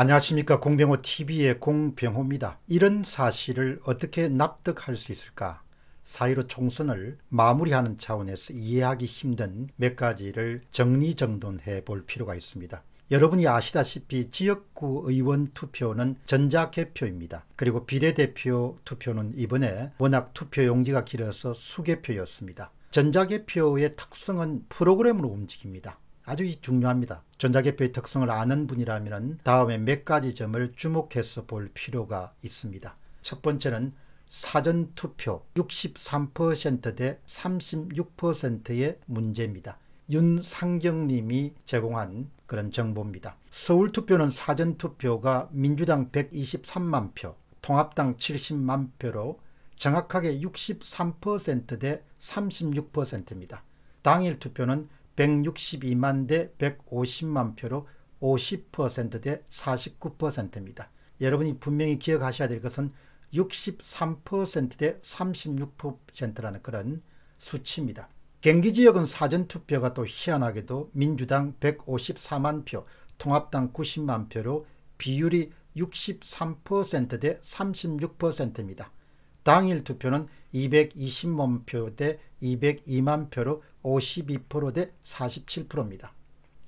안녕하십니까 공병호 TV의 공병호입니다. 이런 사실을 어떻게 납득할 수 있을까? 사이로 총선을 마무리하는 차원에서 이해하기 힘든 몇 가지를 정리정돈해 볼 필요가 있습니다. 여러분이 아시다시피 지역구 의원 투표는 전자개표입니다. 그리고 비례대표 투표는 이번에 워낙 투표 용지가 길어서 수개표였습니다. 전자개표의 특성은 프로그램으로 움직입니다. 아주 중요합니다. 전자개표의 특성을 아는 분이라면 다음에 몇 가지 점을 주목해서 볼 필요가 있습니다. 첫 번째는 사전투표 63%대 36%의 문제입니다. 윤상경님이 제공한 그런 정보입니다. 서울투표는 사전투표가 민주당 123만 표, 통합당 70만 표로 정확하게 63%대 36%입니다. 당일 투표는 162만 대 150만 표로 50%대 49%입니다. 여러분이 분명히 기억하셔야 될 것은 63%대 36%라는 그런 수치입니다. 경기지역은 사전투표가 또 희한하게도 민주당 154만 표, 통합당 90만 표로 비율이 63%대 36%입니다. 당일 투표는 220만 표대 202만 표로 52%대 47%입니다.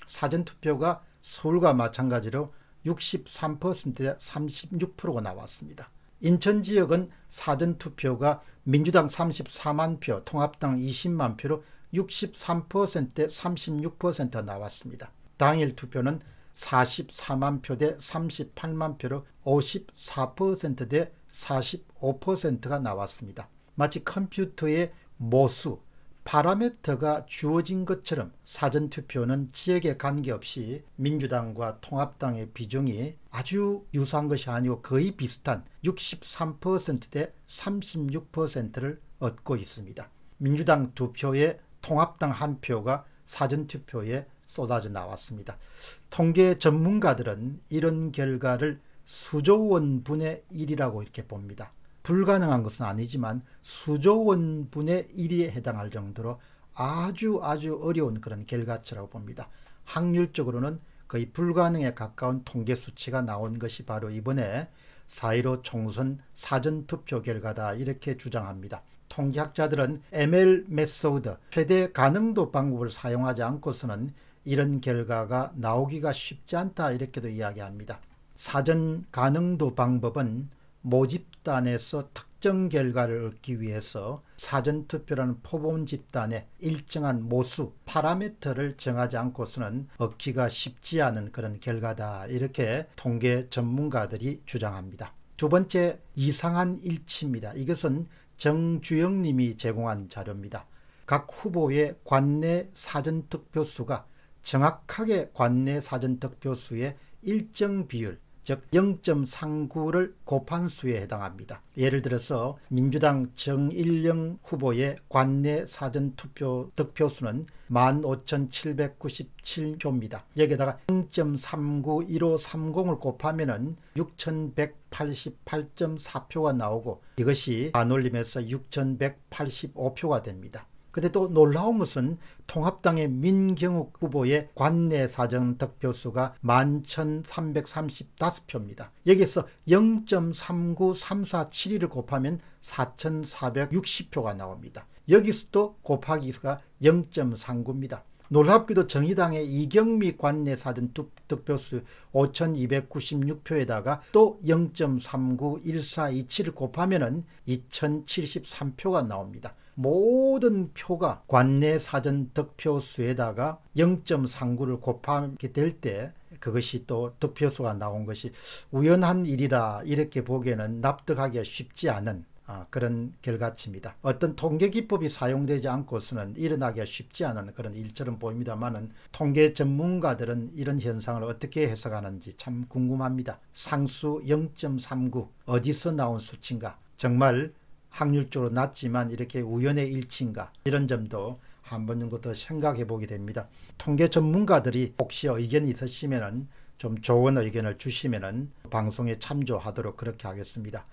사전투표가 서울과 마찬가지로 63%대 36%가 나왔습니다. 인천 지역은 사전투표가 민주당 34만 표, 통합당 20만 표로 63%대 36%가 나왔습니다. 당일 투표는 44만 표대 38만 표로 54%대 45%가 나왔습니다. 마치 컴퓨터의 모수, 파라미터가 주어진 것처럼 사전투표는 지역에 관계없이 민주당과 통합당의 비중이 아주 유사한 것이 아니고 거의 비슷한 63%대 36%를 얻고 있습니다. 민주당 두 표에 통합당 한 표가 사전투표에 쏟아져 나왔습니다. 통계 전문가들은 이런 결과를 수조원 분의 1이라고 이렇게 봅니다. 불가능한 것은 아니지만 수조원 분의 1에 해당할 정도로 아주 아주 어려운 그런 결과치라고 봅니다. 확률적으로는 거의 불가능에 가까운 통계 수치가 나온 것이 바로 이번에 4.15 총선 사전투표 결과다 이렇게 주장합니다. 통계학자들은 ML 메소드, 최대 가능도 방법을 사용하지 않고서는 이런 결과가 나오기가 쉽지 않다 이렇게도 이야기합니다. 사전 가능도 방법은 모집단에서 특정 결과를 얻기 위해서 사전투표라는 포범 집단의 일정한 모수, 파라미터를 정하지 않고서는 얻기가 쉽지 않은 그런 결과다. 이렇게 통계 전문가들이 주장합니다. 두 번째, 이상한 일치입니다. 이것은 정주영 님이 제공한 자료입니다. 각 후보의 관내 사전투표수가 정확하게 관내 사전투표수의 일정 비율, 즉 0.39를 곱한 수에 해당합니다. 예를 들어서 민주당 정일영 후보의 관내 사전투표 득표수는 15,797표입니다. 여기에다가 0 3 9 1 5 3을 곱하면 은6 1 8 8 4표가 나오고 이것이 반올림에서 6,185표가 됩니다. 근데 또 놀라운 것은 통합당의 민경욱 후보의 관내 사정 득표수가 11,335표입니다. 여기서 0.39347을 곱하면 4,460표가 나옵니다. 여기서 또 곱하기가 0.39입니다. 놀랍게도 정의당의 이경미 관내 사전 득표수 5,296표에다가 또 0.391427을 곱하면 2,073표가 나옵니다. 모든 표가 관내 사전 득표수에다가 0.39를 곱하게 될 때 그것이 또 득표수가 나온 것이 우연한 일이다 이렇게 보기에는 납득하기 쉽지 않은 아, 그런 결과치입니다. 어떤 통계 기법이 사용되지 않고서는 일어나기가 쉽지 않은 그런 일처럼 보입니다만은 통계 전문가들은 이런 현상을 어떻게 해석하는지 참 궁금합니다. 상수 0.39 어디서 나온 수치인가? 정말 확률적으로 낮지만 이렇게 우연의 일치인가? 이런 점도 한 번 정도 더 생각해 보게 됩니다. 통계 전문가들이 혹시 의견이 있으시면좀 좋은 의견을 주시면 방송에 참조하도록 그렇게 하겠습니다.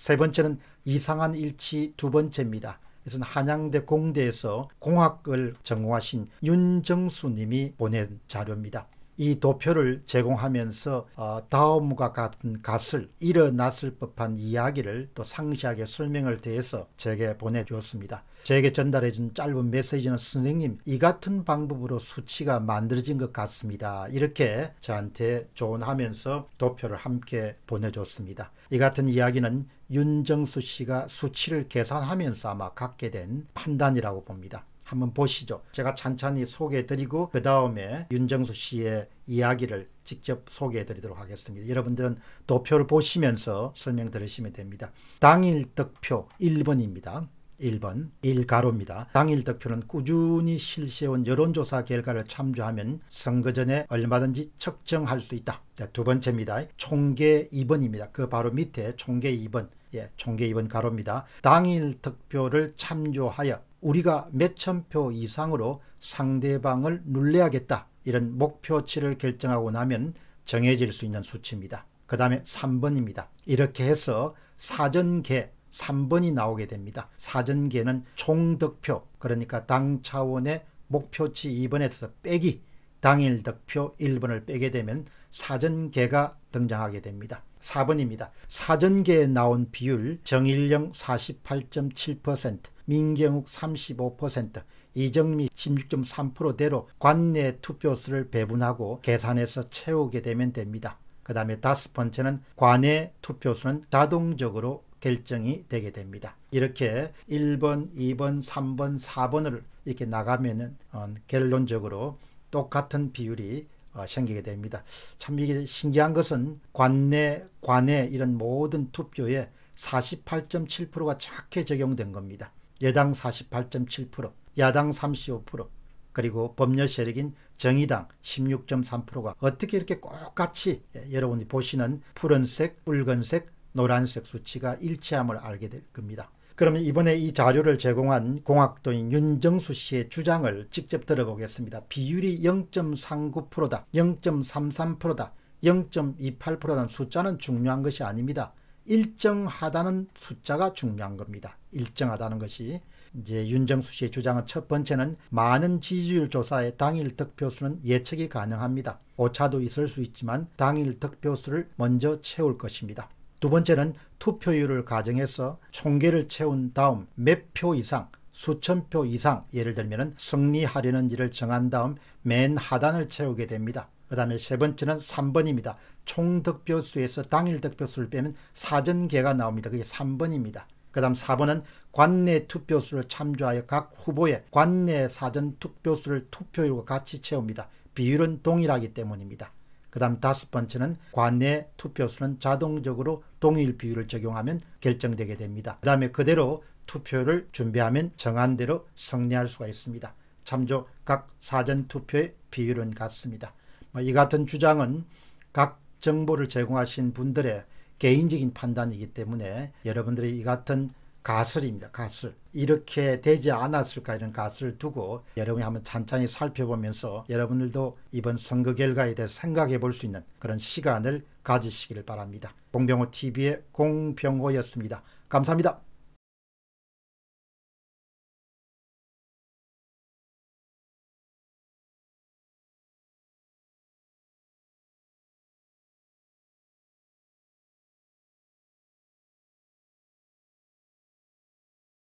세 번째는 이상한 일치 두 번째입니다. 이것은 한양대 공대에서 공학을 전공하신 윤정수 님이 보낸 자료입니다. 이 도표를 제공하면서 어, 다음과 같은 갓을 일어났을 법한 이야기를 또 상시하게 설명을 대해서 제게 보내주었습니다. 제게 전달해준 짧은 메시지는 선생님 이 같은 방법으로 수치가 만들어진 것 같습니다. 이렇게 저한테 조언하면서 도표를 함께 보내줬습니다. 이 같은 이야기는 윤정수 씨가 수치를 계산하면서 아마 갖게 된 판단이라고 봅니다. 한번 보시죠. 제가 찬찬히 소개해드리고 그 다음에 윤정수 씨의 이야기를 직접 소개해드리도록 하겠습니다. 여러분들은 도표를 보시면서 설명 들으시면 됩니다. 당일 득표 1번입니다. 1번 1가로입니다. 당일 득표는 꾸준히 실시해온 여론조사 결과를 참조하면 선거 전에 얼마든지 측정할 수 있다. 두 번째입니다. 총계 2번입니다. 그 바로 밑에 총계 2번 예, 총계 2번 가로입니다. 당일 득표를 참조하여 우리가 몇천 표 이상으로 상대방을 눌러야겠다 이런 목표치를 결정하고 나면 정해질 수 있는 수치입니다. 그 다음에 3번입니다. 이렇게 해서 사전계 3번이 나오게 됩니다. 사전계는 총득표 그러니까 당 차원의 목표치 2번에서 빼기 당일 득표 1번을 빼게 되면 사전계가 등장하게 됩니다. 4번입니다. 사전계에 나온 비율 정일령 48.7%, 민경욱 35%, 이정미 16.3%대로 관내 투표수를 배분하고 계산해서 채우게 되면 됩니다. 그 다음에 다섯 번째는 관내 투표수는 자동적으로 결정이 되게 됩니다. 이렇게 1번, 2번, 3번, 4번을 이렇게 나가면은 어, 결론적으로 똑같은 비율이 어, 생기게 됩니다. 참 이게 신기한 것은 관내, 관내 이런 모든 투표에 48.7%가 착해 적용된 겁니다. 여당 48.7%, 야당 35%, 그리고 법률 세력인 정의당 16.3%가 어떻게 이렇게 똑같이 예, 여러분이 보시는 푸른색, 붉은색, 노란색 수치가 일치함을 알게 될 겁니다. 그러면 이번에 이 자료를 제공한 공학도인 윤정수 씨의 주장을 직접 들어보겠습니다. 비율이 0.39%다, 0.33%다, 0 2 8다는 숫자는 중요한 것이 아닙니다. 일정하다는 숫자가 중요한 겁니다. 일정하다는 것이 이제 윤정수 씨의 주장은 첫 번째는 많은 지지율 조사의 당일 득표수는 예측이 가능합니다. 오차도 있을 수 있지만 당일 득표수를 먼저 채울 것입니다. 두 번째는 투표율을 가정해서 총계를 채운 다음 몇 표 이상 수천 표 이상 예를 들면 승리하려는 일을 정한 다음 맨 하단을 채우게 됩니다. 그 다음에 세 번째는 3번입니다. 총 득표수에서 당일 득표수를 빼면 사전계가 나옵니다. 그게 3번입니다. 그 다음 4번은 관내 투표수를 참조하여 각 후보의 관내 사전 투표수를 투표율과 같이 채웁니다. 비율은 동일하기 때문입니다. 그다음 다섯 번째는 관내 투표수는 자동적으로 동일 비율을 적용하면 결정되게 됩니다. 그다음에 그대로 투표를 준비하면 정한대로 승리할 수가 있습니다. 참조 각 사전 투표의 비율은 같습니다. 뭐 이 같은 주장은 각 정보를 제공하신 분들의 개인적인 판단이기 때문에 여러분들이 이 같은 가설입니다. 가설. 이렇게 되지 않았을까 이런 가설을 두고 여러분이 한번 찬찬히 살펴보면서 여러분들도 이번 선거 결과에 대해 생각해 볼 수 있는 그런 시간을 가지시기를 바랍니다. 공병호 TV의 공병호였습니다. 감사합니다.